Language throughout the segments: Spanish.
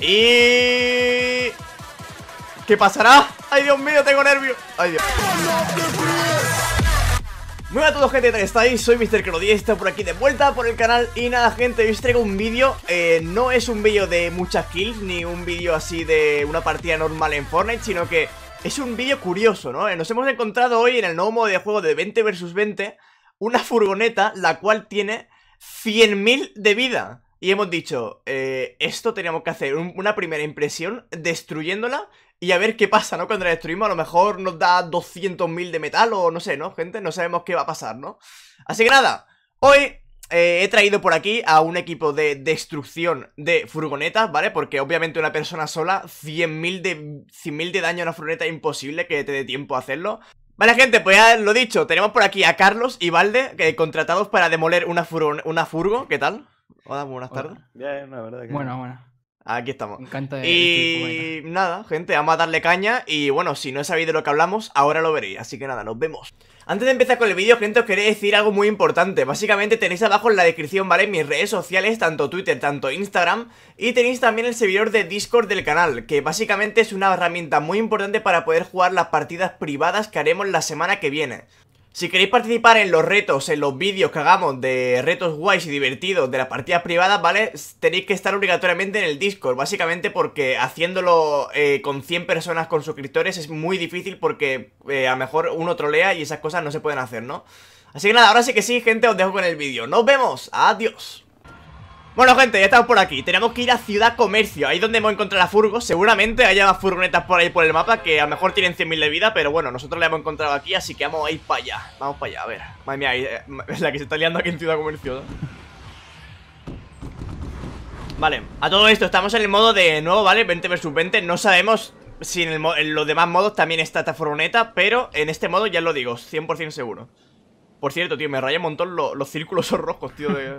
Y... ¿Qué pasará? ¡Ay, Dios mío! Tengo nervio ¡Ay, Dios! Muy buenas a todos gente, ¿qué tal estáis? Soy Mr. y estoy por aquí de vuelta por el canal Y nada gente, hoy os traigo un vídeo eh, No es un vídeo de muchas kills Ni un vídeo así de una partida normal en Fortnite Sino que es un vídeo curioso, ¿no? Eh, nos hemos encontrado hoy en el nuevo modo de juego de 20 vs 20 Una furgoneta la cual tiene 100.000 de vida y hemos dicho, eh, esto teníamos que hacer una primera impresión destruyéndola y a ver qué pasa, ¿no? Cuando la destruimos a lo mejor nos da 200.000 de metal o no sé, ¿no? Gente, no sabemos qué va a pasar, ¿no? Así que nada, hoy eh, he traído por aquí a un equipo de destrucción de furgonetas, ¿vale? Porque obviamente una persona sola, 100.000 de, de daño a una furgoneta, imposible que te dé tiempo a hacerlo. Vale gente, pues ya lo dicho, tenemos por aquí a Carlos y Valde, contratados para demoler una, furgoneta, una furgo, ¿qué tal? Hola, buenas tardes. Bueno, bueno. Aquí estamos. y nada, gente, vamos a darle caña. Y bueno, si no sabéis de lo que hablamos, ahora lo veréis. Así que nada, nos vemos. Antes de empezar con el vídeo, gente, os quería decir algo muy importante. Básicamente tenéis abajo en la descripción, ¿vale? Mis redes sociales, tanto Twitter, tanto Instagram. Y tenéis también el servidor de Discord del canal, que básicamente es una herramienta muy importante para poder jugar las partidas privadas que haremos la semana que viene. Si queréis participar en los retos, en los vídeos que hagamos de retos guays y divertidos de las partidas privadas, ¿vale? Tenéis que estar obligatoriamente en el Discord, básicamente porque haciéndolo eh, con 100 personas con suscriptores es muy difícil porque eh, a lo mejor uno trolea y esas cosas no se pueden hacer, ¿no? Así que nada, ahora sí que sí, gente, os dejo con el vídeo. ¡Nos vemos! ¡Adiós! Bueno, gente, ya estamos por aquí Tenemos que ir a Ciudad Comercio Ahí es donde hemos encontrado a Furgo Seguramente haya más furgonetas por ahí por el mapa Que a lo mejor tienen 100.000 de vida Pero bueno, nosotros la hemos encontrado aquí Así que vamos a ir para allá Vamos para allá, a ver Madre mía, es eh, eh, la que se está liando aquí en Ciudad Comercio Vale, a todo esto estamos en el modo de nuevo, ¿vale? 20 vs 20 No sabemos si en, en los demás modos también está esta furgoneta Pero en este modo ya lo digo, 100% seguro por cierto, tío, me raya un montón los, círculos son rojos, tío, de,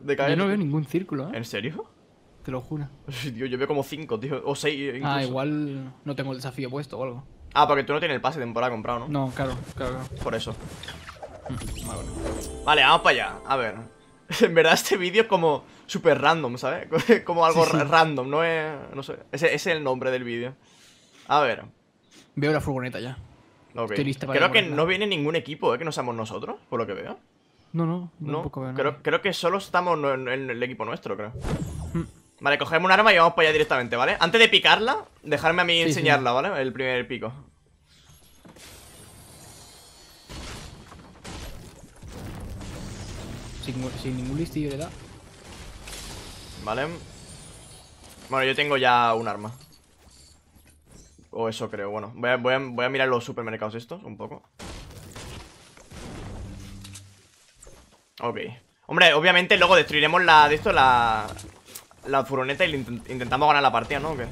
de caer. Yo no veo ningún círculo, ¿eh? ¿En serio? Te lo juro. yo veo como cinco, tío, o seis eh, Ah, igual no tengo el desafío puesto o algo. Ah, porque tú no tienes el pase de temporada comprado, ¿no? No, claro, claro, claro. Por eso. Mm, vale, vamos para allá. A ver. En verdad este vídeo es como súper random, ¿sabes? como algo random, no es... No sé. ese es el nombre del vídeo. A ver. Veo la furgoneta ya creo que no viene ningún equipo, ¿eh? Que no seamos nosotros, por lo que veo. No, no, no. Creo, que solo estamos en, el equipo nuestro, creo. Mm. Vale, cogemos un arma y vamos para allá directamente, ¿vale? Antes de picarla, dejarme a mí enseñarla, ¿vale? El primer pico. Sin, ningún listillo Vale. Bueno, yo tengo ya un arma. O eso creo, bueno. Voy a, mirar los supermercados estos un poco. Ok. Hombre, obviamente luego destruiremos la de esto, la, la furoneta y intentamos ganar la partida, ¿no? Hombre.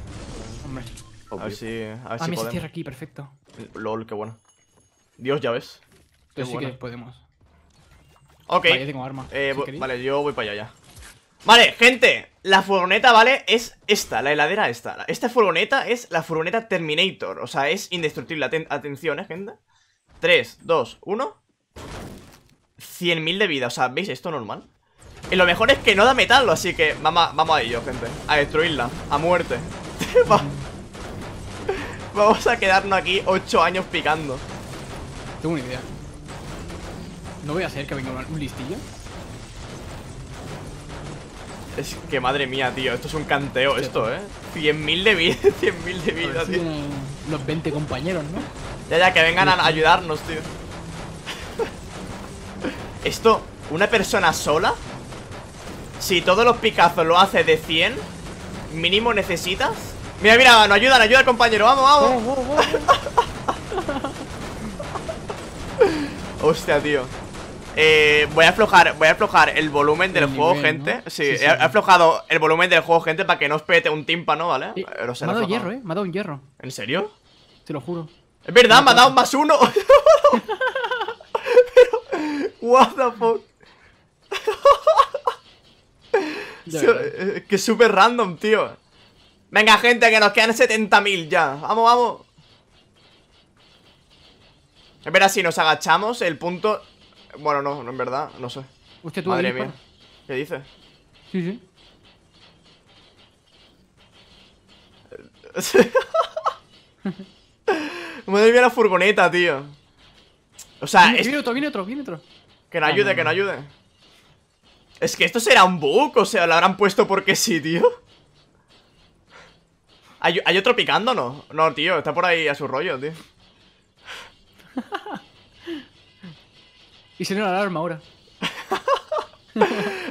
A ver si, a ver si mí se cierra aquí, perfecto. LOL, qué bueno. Dios, ya ves. sí que podemos. Ok. Eh, vale, yo voy para allá ya. Vale, gente, la furgoneta, ¿vale? Es esta, la heladera esta Esta furgoneta es la furgoneta Terminator O sea, es indestructible, atención, ¿eh, gente? 3, 2, 1 100.000 de vida, o sea, ¿veis esto normal? Y eh, lo mejor es que no da metal, así que vamos a, vamos a ello, gente A destruirla, a muerte Vamos a quedarnos aquí Ocho años picando Tengo una idea ¿No voy a hacer que venga un listillo? Es que madre mía, tío, esto es un canteo esto, ¿eh? 100.000 de vida, mil de vida, tío. Los 20 compañeros, ¿no? Ya, ya, que vengan a ayudarnos, tío. esto, una persona sola Si todos los picazos lo hace de 100 Mínimo necesitas Mira, mira, nos ayudan, ayuda compañero Vamos, vamos oh, oh, oh. Hostia, tío eh, voy a aflojar, voy a aflojar el volumen del juego, gente. Sí, he aflojado el volumen del juego, gente, para que no os pete un tímpano, ¿vale? Eh, me ha dado hierro, eh. Me ha dado un hierro. ¿En serio? Te lo juro. Es verdad, me, ha dado más uno. What the fuck. Eh, que súper random, tío. Venga, gente, que nos quedan 70.000 ya. Vamos, vamos. espera si nos agachamos, el punto bueno, no, no en verdad, no sé. ¿Usted tú Madre mía. ¿Qué dices? Sí, sí. Madre mía la furgoneta, tío. O sea, es... otro, otro, Que no ayude, ah, que no ayude. Es que esto será un bug, o sea, lo habrán puesto porque sí, tío. ¿Hay, ¿Hay, otro picándonos no? No, tío, está por ahí a su rollo, tío. Y se la alarma ahora.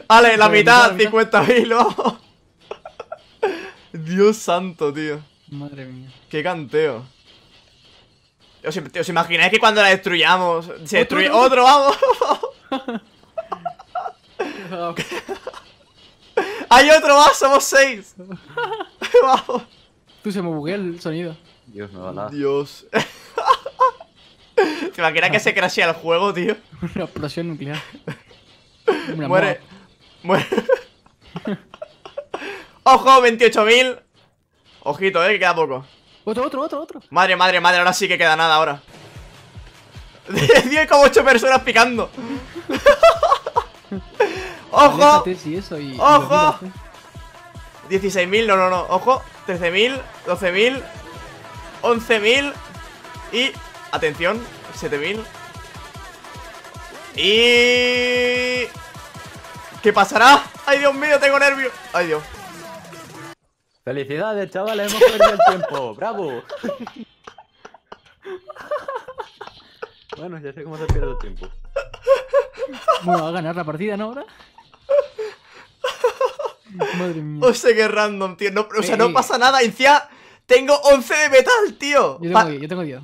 Vale, la mitad, 50.000, vamos. Dios santo, tío. Madre mía. Qué canteo. ¿Os, imagináis que cuando la destruyamos se destruye otro, vamos? ¡Hay otro más! ¡Somos seis! ¡Vamos! Tú se me buguea el sonido. Dios, me va a Dios. ¿Te imaginas que se crashea el juego, tío? Una explosión nuclear. muere. Muere. ¡Ojo! 28.000. Ojito, eh, que queda poco. Otro, otro, otro, otro. Madre, madre, madre, ahora sí que queda nada ahora. 10,8 personas picando. ¡Ojo! ¡Ojo! 16.000, eh. no, no, no, ojo. 13.000, 12.000, 11.000 y... Atención, 7000 Y... ¿Qué pasará? ¡Ay, Dios mío! Tengo nervios ¡Ay, Dios! ¡Felicidades, chavales! ¡Hemos perdido el tiempo! ¡Bravo! bueno, ya sé cómo se perdido el tiempo Bueno, a ganar la partida, ¿no? Ahora Madre mía. O sea, qué random, tío. o sea, no pasa nada. Incia tengo 11 de metal, tío. Yo tengo, yo tengo 10.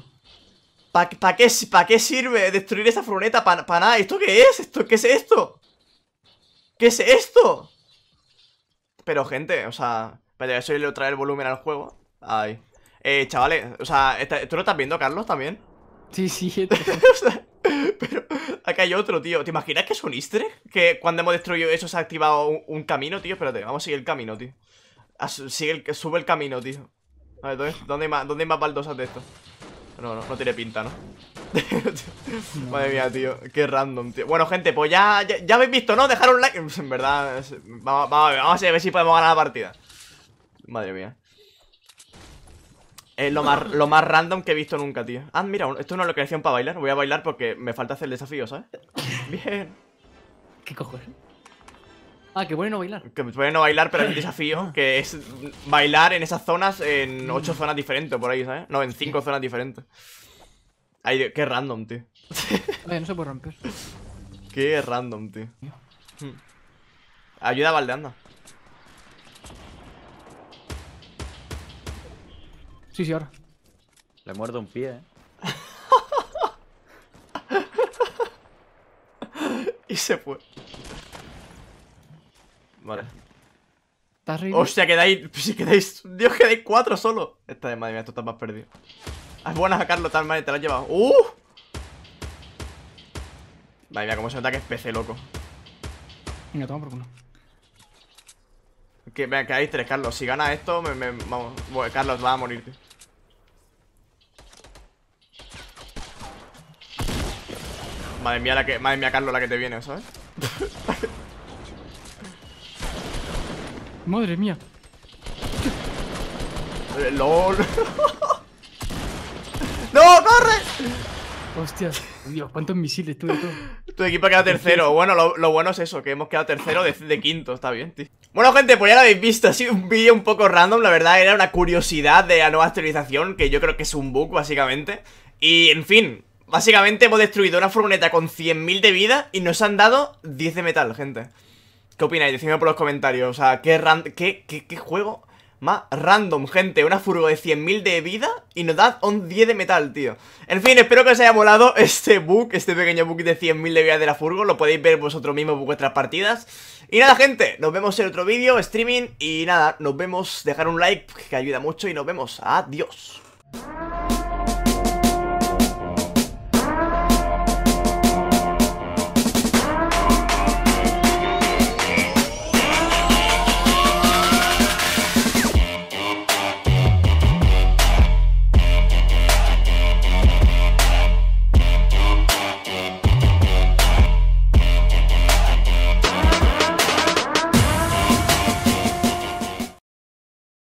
¿Para qué, qué, sirve destruir esa furgoneta? ¿Para nada? ¿Esto qué es? ¿Esto, ¿Qué es esto? ¿Qué es esto? Pero, gente, o sea... pero eso le trae el volumen al juego. Ay. Eh, chavales, o sea, ¿tú lo estás viendo, Carlos, también? Sí, sí. o pero acá hay otro, tío. ¿Te imaginas que es un easter Que cuando hemos destruido eso se ha activado un, camino, tío. Espérate, vamos a seguir el camino, tío. sigue el, sube el camino, tío. A ver, ¿dónde, dónde hay más baldosas de esto? No, no, no tiene pinta, ¿no? Madre mía, tío, qué random, tío Bueno, gente, pues ya, ya, habéis visto, ¿no? Dejar un like, en verdad vamos, a ver si podemos ganar la partida Madre mía Es lo más, lo más random que he visto nunca, tío Ah, mira, esto es una locación para bailar Voy a bailar porque me falta hacer el desafío, ¿sabes? Bien ¿Qué cojones? Ah, que pueden no bailar. Que pueden no bailar, pero hay un desafío que es bailar en esas zonas en mm. ocho zonas diferentes por ahí, ¿sabes? No, en cinco zonas diferentes. Ay, qué random, tío. Oye, no se puede romper. Qué random, tío. Hmm. Ayuda a baldeando. Sí, sí, ahora. Le muerdo un pie, eh. y se fue. Vale. Está rico? Hostia, quedáis. Si quedáis. Dios, quedáis cuatro solo. Esta de madre mía, esto está más perdido. Ah, es buena Carlos, tal madre, te la has llevado. ¡Uh! Madre mía, como se nota que es PC, loco. Venga, toma por culo. Que me quedáis tres, Carlos. Si gana esto, me, vamos. Carlos, va a morirte. Madre mía, la que, madre mía, Carlos, la que te viene, ¿sabes? Madre mía. Eh, ¡Lol! ¡No, corre! Hostias, Dios, cuántos misiles tuve todo. Tu equipo ha quedado tercero. Bueno, lo, bueno es eso, que hemos quedado tercero de, de, quinto, está bien, tío. Bueno, gente, pues ya lo habéis visto, ha sido un vídeo un poco random, la verdad, era una curiosidad de la nueva actualización, que yo creo que es un bug, básicamente. Y, en fin, básicamente hemos destruido una furgoneta con 100.000 de vida y nos han dado 10 de metal, gente. ¿Qué opináis? Decidme por los comentarios. O sea, ¿qué, juego más random, gente. Una furgo de 100.000 de vida y nos da un 10 de metal, tío. En fin, espero que os haya molado este bug, este pequeño bug de 100.000 de vida de la furgo. Lo podéis ver vosotros mismos por vuestras partidas. Y nada, gente, nos vemos en otro vídeo, streaming. Y nada, nos vemos. Dejar un like que ayuda mucho y nos vemos. Adiós.